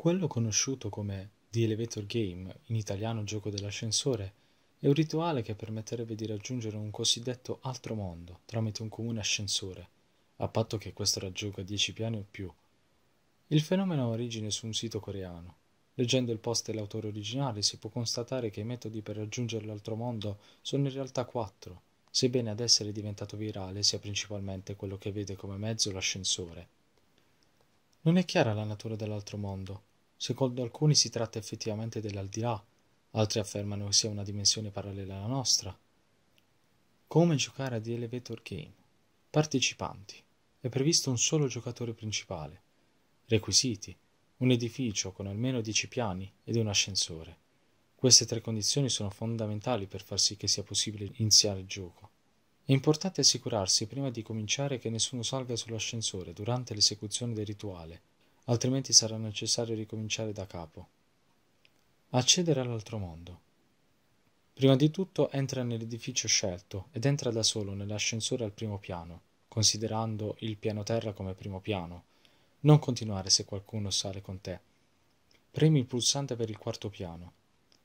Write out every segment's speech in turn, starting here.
Quello conosciuto come The Elevator Game, in italiano gioco dell'ascensore, è un rituale che permetterebbe di raggiungere un cosiddetto altro mondo tramite un comune ascensore, a patto che questo raggiunga 10 piani o più. Il fenomeno ha origine su un sito coreano, Leggendo il post dell'autore originale si può constatare che i metodi per raggiungere l'altro mondo sono in realtà quattro, sebbene ad essere diventato virale sia principalmente quello che vede come mezzo l'ascensore. Non è chiara la natura dell'altro mondo. Secondo alcuni si tratta effettivamente dell'aldilà, altri affermano che sia una dimensione parallela alla nostra. Come giocare ad Elevator Game? Partecipanti. È previsto un solo giocatore principale. Requisiti un edificio con almeno 10 piani ed un ascensore. Queste tre condizioni sono fondamentali per far sì che sia possibile iniziare il gioco. È importante assicurarsi prima di cominciare che nessuno salga sull'ascensore durante l'esecuzione del rituale, altrimenti sarà necessario ricominciare da capo. Accedere all'altro mondo. Prima di tutto entra nell'edificio scelto ed entra da solo nell'ascensore al primo piano, considerando il piano terra come primo piano, non continuare se qualcuno sale con te. Premi il pulsante per il quarto piano.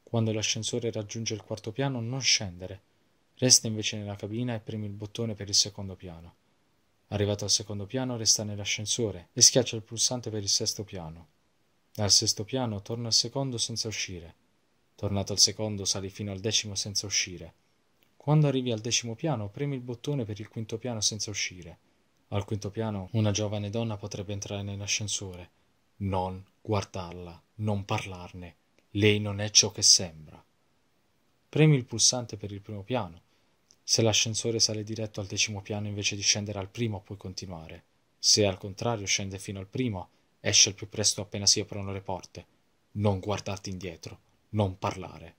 Quando l'ascensore raggiunge il quarto piano non scendere. Resta invece nella cabina e premi il bottone per il secondo piano. Arrivato al secondo piano resta nell'ascensore e schiaccia il pulsante per il sesto piano. Dal sesto piano torna al secondo senza uscire. Tornato al secondo sali fino al decimo senza uscire. Quando arrivi al decimo piano premi il bottone per il quinto piano senza uscire. Al quinto piano una giovane donna potrebbe entrare nell'ascensore. Non guardarla, non parlarne. Lei non è ciò che sembra. Premi il pulsante per il primo piano. Se l'ascensore sale diretto al decimo piano invece di scendere al primo puoi continuare. Se al contrario scende fino al primo, esce il più presto appena si aprono le porte. Non guardarti indietro, non parlare.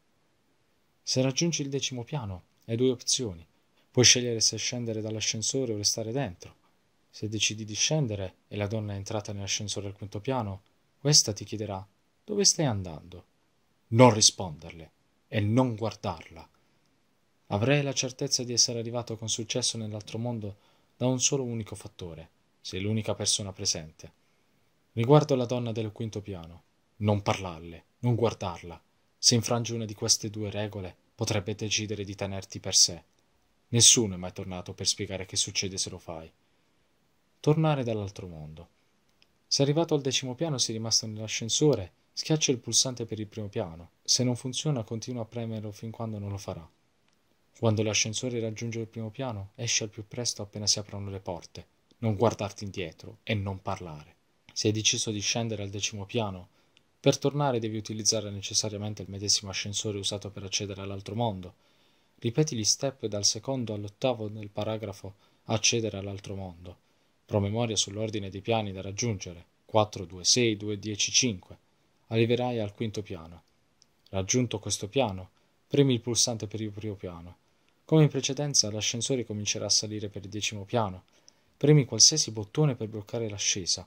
Se raggiungi il decimo piano, hai due opzioni. Puoi scegliere se scendere dall'ascensore o restare dentro. Se decidi di scendere e la donna è entrata nell'ascensore al quinto piano, questa ti chiederà dove stai andando. Non risponderle e non guardarla. Avrei la certezza di essere arrivato con successo nell'altro mondo da un solo unico fattore, sei l'unica persona presente. Riguardo la donna del quinto piano, non parlarle, non guardarla. Se infrange una di queste due regole, potrebbe decidere di tenerti per sé. Nessuno è mai tornato per spiegare che succede se lo fai tornare dall'altro mondo. Se arrivato al decimo piano sei rimasto nell'ascensore, schiaccia il pulsante per il primo piano. Se non funziona, continua a premerlo fin quando non lo farà. Quando l'ascensore raggiunge il primo piano, esci al più presto appena si aprono le porte. Non guardarti indietro e non parlare. Se hai deciso di scendere al decimo piano, per tornare devi utilizzare necessariamente il medesimo ascensore usato per accedere all'altro mondo. Ripeti gli step dal secondo all'ottavo nel paragrafo accedere all'altro mondo promemoria sull'ordine dei piani da raggiungere 4-2-6-2-10-5, arriverai al quinto piano raggiunto questo piano premi il pulsante per il primo piano come in precedenza l'ascensore comincerà a salire per il decimo piano premi qualsiasi bottone per bloccare l'ascesa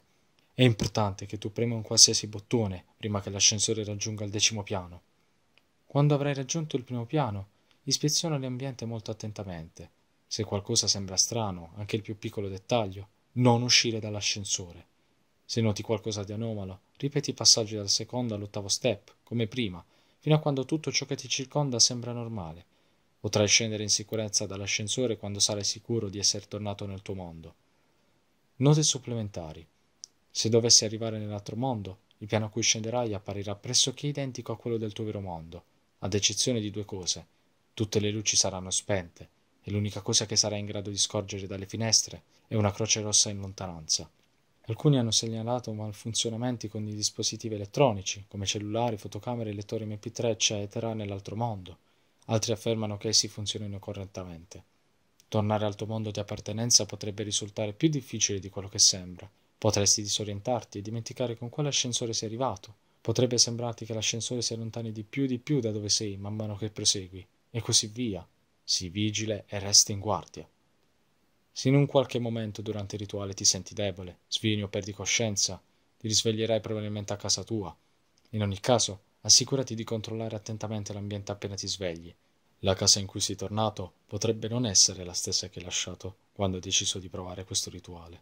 è importante che tu prema un qualsiasi bottone prima che l'ascensore raggiunga il decimo piano quando avrai raggiunto il primo piano ispeziona l'ambiente molto attentamente se qualcosa sembra strano anche il più piccolo dettaglio non uscire dall'ascensore. Se noti qualcosa di anomalo, ripeti i passaggi dal secondo all'ottavo step, come prima, fino a quando tutto ciò che ti circonda sembra normale. Potrai scendere in sicurezza dall'ascensore quando sarai sicuro di essere tornato nel tuo mondo. Note supplementari. Se dovessi arrivare nell'altro mondo, il piano a cui scenderai apparirà pressoché identico a quello del tuo vero mondo, ad eccezione di due cose. Tutte le luci saranno spente, e l'unica cosa che sarà in grado di scorgere dalle finestre è una croce rossa in lontananza. Alcuni hanno segnalato malfunzionamenti con i dispositivi elettronici, come cellulari, fotocamere, lettori MP3, eccetera, nell'altro mondo. Altri affermano che essi funzionino correttamente. Tornare al tuo mondo di appartenenza potrebbe risultare più difficile di quello che sembra. Potresti disorientarti e dimenticare con quale ascensore sei arrivato. Potrebbe sembrarti che l'ascensore si allontani di più e di più da dove sei man mano che prosegui, e così via sii vigile e resti in guardia. Se in un qualche momento durante il rituale ti senti debole, svini o perdi coscienza, ti risveglierai probabilmente a casa tua. In ogni caso, assicurati di controllare attentamente l'ambiente appena ti svegli. La casa in cui sei tornato potrebbe non essere la stessa che hai lasciato quando hai deciso di provare questo rituale.